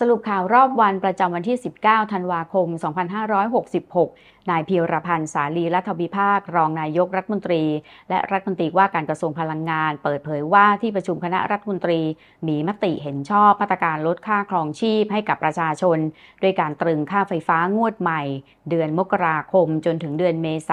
สรุปข่าวรอบวันประจำวันที่ 19 ธันวาคม 2566นายพิรพันธ์สาลีรัฐวิภาค รองนายกรัฐมนตรี และรัฐมนตรีว่าการกระทรวงพลังงาน เปิดเผยว่าที่ประชุมคณะรัฐมนตรีมีมติเห็นชอบมาตรการลดค่าครองชีพให้กับประชาชน ด้วยการตรึงค่าไฟฟ้างวดใหม่ เดือนมกราคมจนถึงเดือนเมษ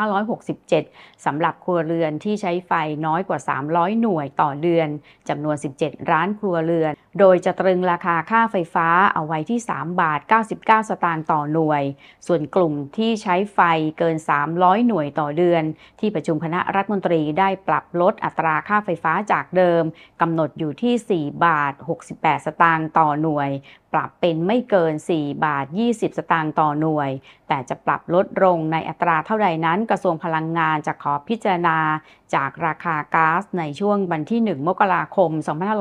า 2567 สำหรับครัวเรือนที่ใช้ไฟน้อยกว่า 300 หน่วยต่อเดือนจำนวน 17 ร้านครัวเรือน โดยจะตรึงราคาค่าไฟฟ้าเอาไว้ที่ 3 บาท 99 สตางค์ต่อหน่วย ส่วนกลุ่มที่ใช้ไฟเกิน 300 หน่วยต่อเดือน ที่ประชุมคณะรัฐมนตรีได้ปรับลดอัตราค่าไฟฟ้าจากเดิม กำหนดอยู่ที่ 4 บาท 68 สตางค์ต่อหน่วย ปรับเป็นไม่เกิน 4 บาท 20 สตางค์ต่อหน่วย แต่จะปรับลดลงในอัตราเท่าใดนั้น กระทรวงพลังงานจะขอพิจารณา จากราคาก๊าซในช่วงวันที่ 1 มกราคม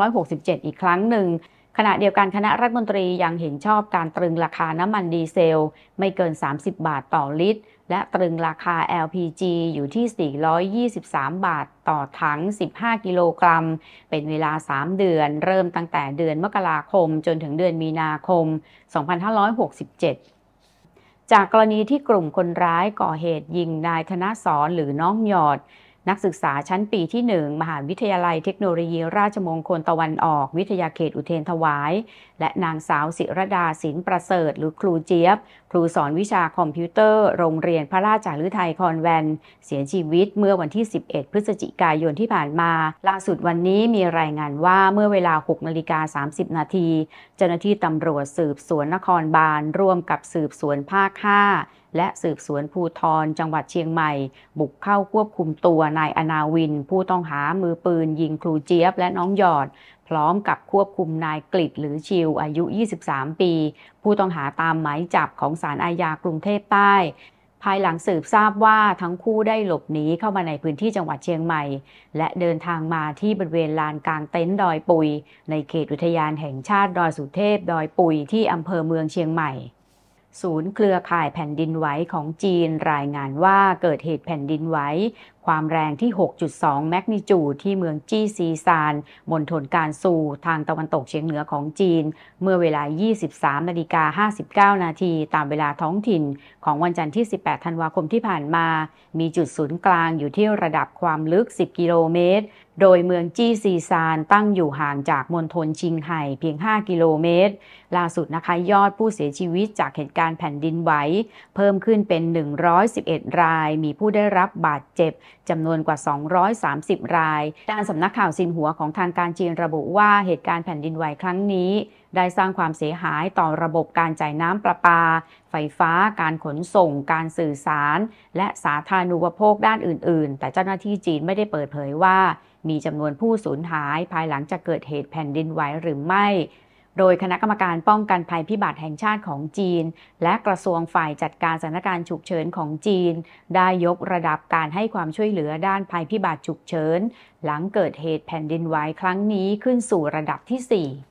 2567 อีกครั้งหนึ่งขณะเดียวกันคณะรัฐมนตรียังเห็นชอบการตรึงราคาน้ำมันดีเซล ไม่เกิน 30 บาทต่อลิตร และตรึงราคา LPG อยู่ที่ 423 บาทต่อถัง15 กิโลกรัม เป็นเวลา 3 เดือน เริ่มตั้งแต่เดือนมกราคมจนถึงเดือนมีนาคม 2567 จากกรณีที่กลุ่มคนร้ายก่อเหตุยิงนายธนสรหรือน้องหยอดนักศึกษาชั้นปีที่ 1 มหาวิทยาลัยเทคโนโลยีราชมงคลตะวันออกวิทยาเขตอุเทนถวาย และนางสาวศิรดาศิลประเสริฐ หรือครูเจี๊ยบ ครูสอนวิชาคอมพิวเตอร์ โรงเรียนพระราชาลือไทยคอนแวน เสียชีวิตเมื่อวันที่ 11 พฤศจิกายนที่ผ่านมา ล่าสุดวันนี้มีรายงานว่าเมื่อเวลา6นาฬิกา30นาทีเจ้าหน้าที่ตำรวจสืบสวนนครบาลร่วมกับสืบสวนภาค5และสืบสวนภูทรจังหวัดเชียงใหม่ บุกเข้าควบคุมตัวนายอนาวิน ผู้ต้องหามือปืน ยิงครูเจี๊ยบและน้องหยอด พร้อมกับควบคุมนายกลิดหรือชิวอายุ 23 ปี ผู้ต้องหาตามหมายจับของศาลอาญากรุงเทพใต้ ภายหลังสืบทราบว่าทั้งคู่ได้หลบหนีเข้ามาในพื้นที่จังหวัดเชียงใหม่ และเดินทางมาที่บริเวณลานกลางเต็นท์ดอยปุยในเขตอุทยานแห่งชาติดอยสุเทพดอยปุยที่อำเภอเมืองเชียงใหม่ศูนย์เครือข่ายแผ่นดินไหวของจีนรายงานว่าเกิดเหตุแผ่นดินไหวความแรงที่ 6.2 แมกนิจูดที่เมืองจี้ซีซานมณฑลการซูทางตะวันตกเฉียงเหนือของจีน เมื่อเวลา 23นาฬิกา59 นาที ตามเวลาท้องถิ่นของวันจันทร์ที่ 18 ธันวาคมที่ผ่านมา มีจุดศูนย์กลางอยู่ที่ระดับความลึก 10 กิโลเมตรโดยเมืองจี้ซีซานตั้งอยู่ห่างจากมณฑลชิงไห่เพียง 5 กิโลเมตร ล่าสุดนะคะยอดผู้เสียชีวิตจากเหตุการณ์แผ่นดินไหวเพิ่มขึ้นเป็น 111 ราย มีผู้ได้รับบาดเจ็บจำนวนกว่า 230 ราย ด้านสำนักข่าวซินหัวของทางการจีนระบุว่าเหตุการณ์แผ่นดินไหวครั้งนี้ได้สร้างความเสียหายต่อระบบการจ่ายน้ำประปา ไฟฟ้า การขนส่ง การสื่อสาร และสาธารณูปโภคด้านอื่นๆ แต่เจ้าหน้าที่จีนไม่ได้เปิดเผยว่า มีจำนวนผู้สูญหาย ภายหลังจากเกิดเหตุแผ่นดินไหวหรือไม่ โดยคณะกรรมการป้องกันภัยพิบัติแห่งชาติของจีน และกระทรวงฝ่ายจัดการสถานการณ์ฉุกเฉินของจีน ได้ยกระดับการให้ความช่วยเหลือด้านภัยพิบัติฉุกเฉินหลังเกิดเหตุแผ่นดินไหวครั้งนี้ขึ้นสู่ระดับที่ 4